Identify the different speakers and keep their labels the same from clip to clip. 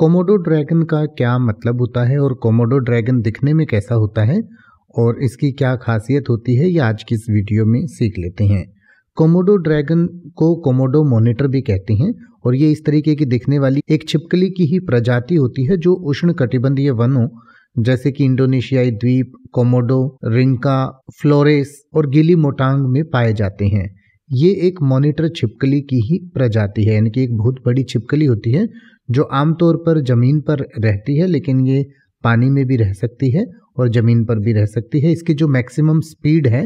Speaker 1: Komodo dragon का क्या मतलब होता है और कोमोडो ड्रैगन दिखने में कैसा होता है और इसकी क्या खासियत होती है ये आज की इस वीडियो में सीख लेते हैं कोमोडो ड्रैगन को कोमोडो मोनिटर भी कहते हैं और ये इस तरीके की दिखने वाली एक छिपकली की ही प्रजाति होती है जो उष्ण कटिबंधीय वनों जैसे कि इंडोनेशियाई द्वीप कोमोडो रिंका फ्लोरेस और गिली मोटांग में पाए जाते हैं ये एक मॉनिटर छिपकली की ही प्रजाति है यानी कि एक बहुत बड़ी छिपकली होती है जो आमतौर पर ज़मीन पर रहती है लेकिन ये पानी में भी रह सकती है और ज़मीन पर भी रह सकती है इसकी जो मैक्सिमम स्पीड है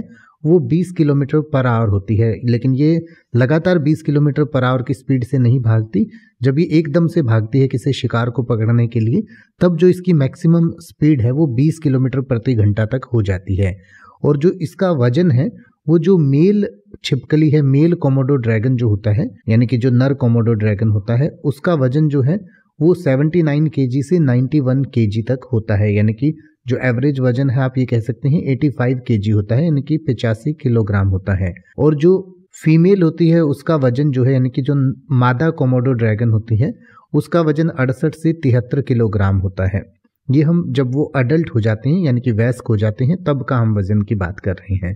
Speaker 1: वो 20 किलोमीटर पर आवर होती है लेकिन ये लगातार 20 किलोमीटर पर आवर की स्पीड से नहीं भागती जब ये एकदम से भागती है किसी शिकार को पकड़ने के लिए तब जो इसकी मैक्सिमम स्पीड है वो 20 किलोमीटर प्रति घंटा तक हो जाती है और जो इसका वजन है वो जो मेल छिपकली है मेल कोमोडो ड्रैगन जो होता है यानी कि जो नर कोमोडो ड्रैगन होता है उसका वजन जो है वो 79 केजी से 91 केजी तक होता है यानी कि जो एवरेज वजन है आप ये कह सकते हैं 85 केजी होता है यानी कि पिचासी किलोग्राम होता है और जो फीमेल होती है उसका वजन जो है यानी कि जो मादा कोमोडो ड्रैगन होती है उसका वजन अड़सठ से तिहत्तर किलोग्राम होता है ये हम जब वो अडल्ट हो जाते हैं यानी कि वयस्क हो जाते हैं तब का हम वजन की बात कर रहे हैं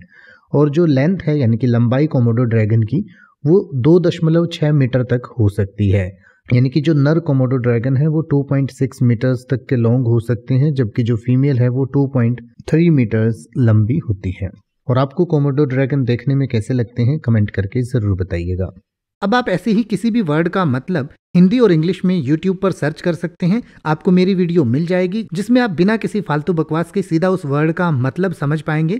Speaker 1: और जो लेंथ है यानी कि लंबाई कोमोडो ड्रैगन की वो दो दशमलव छः मीटर तक हो सकती है यानी कि जो नर कोमोडो ड्रैगन है वो 2.6 मीटर्स तक के लॉन्ग हो सकते हैं जबकि जो फीमेल है वो 2.3 मीटर्स लंबी होती है और आपको कोमोडो ड्रैगन देखने में कैसे लगते हैं कमेंट करके ज़रूर बताइएगा अब आप ऐसे ही किसी भी वर्ड का मतलब हिंदी और इंग्लिश में YouTube पर सर्च कर सकते हैं आपको मेरी वीडियो मिल जाएगी जिसमें आप बिना किसी फालतू बकवास के सीधा उस वर्ड का मतलब समझ पाएंगे